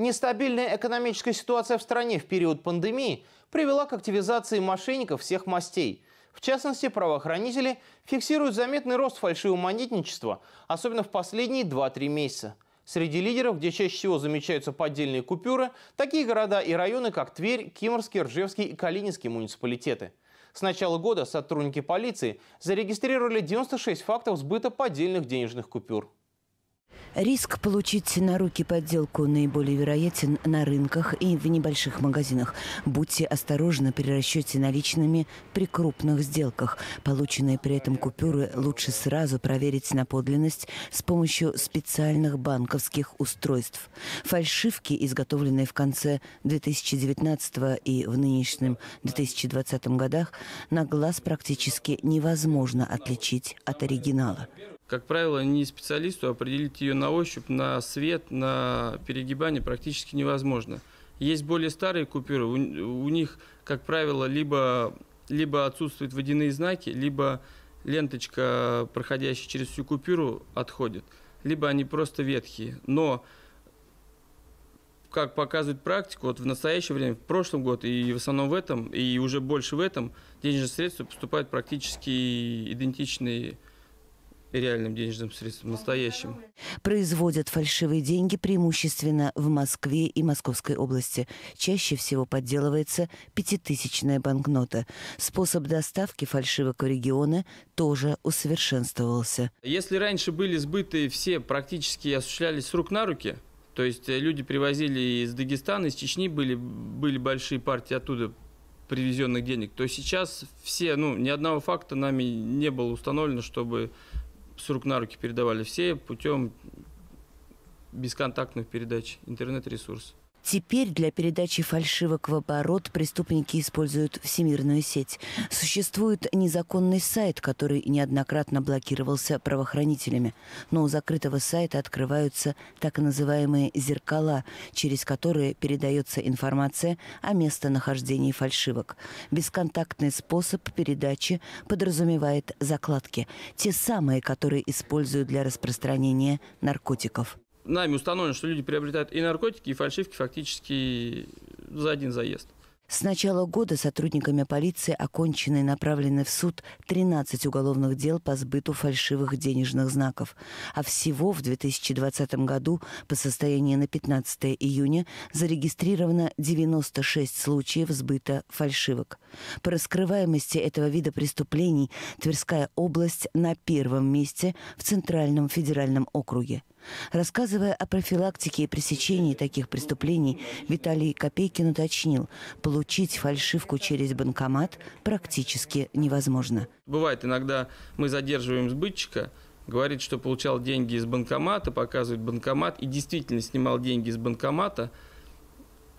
Нестабильная экономическая ситуация в стране в период пандемии привела к активизации мошенников всех мастей. В частности, правоохранители фиксируют заметный рост фальшивого монетничества, особенно в последние 2-3 месяца. Среди лидеров, где чаще всего замечаются поддельные купюры, такие города и районы, как Тверь, Киморский, Ржевский и Калининский муниципалитеты. С начала года сотрудники полиции зарегистрировали 96 фактов сбыта поддельных денежных купюр. Риск получить на руки подделку наиболее вероятен на рынках и в небольших магазинах. Будьте осторожны при расчете наличными при крупных сделках. Полученные при этом купюры лучше сразу проверить на подлинность с помощью специальных банковских устройств. Фальшивки, изготовленные в конце 2019 и в нынешнем 2020 годах, на глаз практически невозможно отличить от оригинала как правило, не специалисту а определить ее на ощупь, на свет, на перегибание практически невозможно. Есть более старые купюры, у, у них, как правило, либо, либо отсутствуют водяные знаки, либо ленточка, проходящая через всю купюру, отходит, либо они просто ветхие. Но, как показывает практика, вот в настоящее время, в прошлом году и в основном в этом, и уже больше в этом, денежные средства поступают практически идентичные реальным денежным средством, настоящим. Производят фальшивые деньги преимущественно в Москве и Московской области. Чаще всего подделывается пятитысячная банкнота. Способ доставки фальшивок в регионы тоже усовершенствовался. Если раньше были сбыты все практически осуществлялись рук на руки, то есть э, люди привозили из Дагестана, из Чечни, были, были большие партии оттуда привезенных денег, то сейчас все, ну, ни одного факта нами не было установлено, чтобы с рук на руки передавали все путем бесконтактных передач, интернет-ресурс. Теперь для передачи фальшивок в оборот преступники используют всемирную сеть. Существует незаконный сайт, который неоднократно блокировался правоохранителями. Но у закрытого сайта открываются так называемые «зеркала», через которые передается информация о местонахождении фальшивок. Бесконтактный способ передачи подразумевает закладки. Те самые, которые используют для распространения наркотиков нами установлено, что люди приобретают и наркотики, и фальшивки фактически за один заезд. С начала года сотрудниками полиции окончены и направлены в суд 13 уголовных дел по сбыту фальшивых денежных знаков. А всего в 2020 году по состоянию на 15 июня зарегистрировано 96 случаев сбыта фальшивок. По раскрываемости этого вида преступлений Тверская область на первом месте в Центральном федеральном округе – Рассказывая о профилактике и пресечении таких преступлений, Виталий Копейкин уточнил, получить фальшивку через банкомат практически невозможно. Бывает иногда мы задерживаем сбытчика, говорит, что получал деньги из банкомата, показывает банкомат и действительно снимал деньги из банкомата –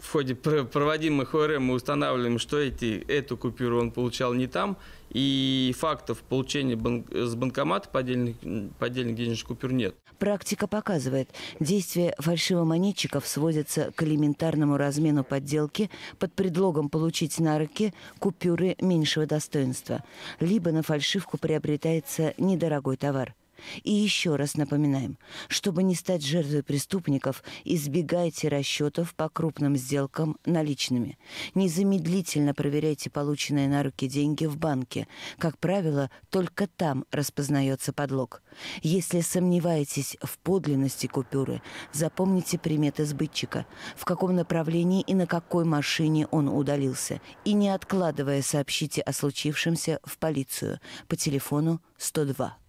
в ходе проводимых ОРМ мы устанавливаем, что эти, эту купюру он получал не там, и фактов получения банк, с банкомата поддельных, поддельных денежных купюр нет. Практика показывает, действия фальшивомонетчиков сводятся к элементарному размену подделки под предлогом получить на руки купюры меньшего достоинства. Либо на фальшивку приобретается недорогой товар – и еще раз напоминаем, чтобы не стать жертвой преступников, избегайте расчетов по крупным сделкам наличными. Незамедлительно проверяйте полученные на руки деньги в банке. Как правило, только там распознается подлог. Если сомневаетесь в подлинности купюры, запомните приметы сбытчика, в каком направлении и на какой машине он удалился. И не откладывая сообщите о случившемся в полицию по телефону 102.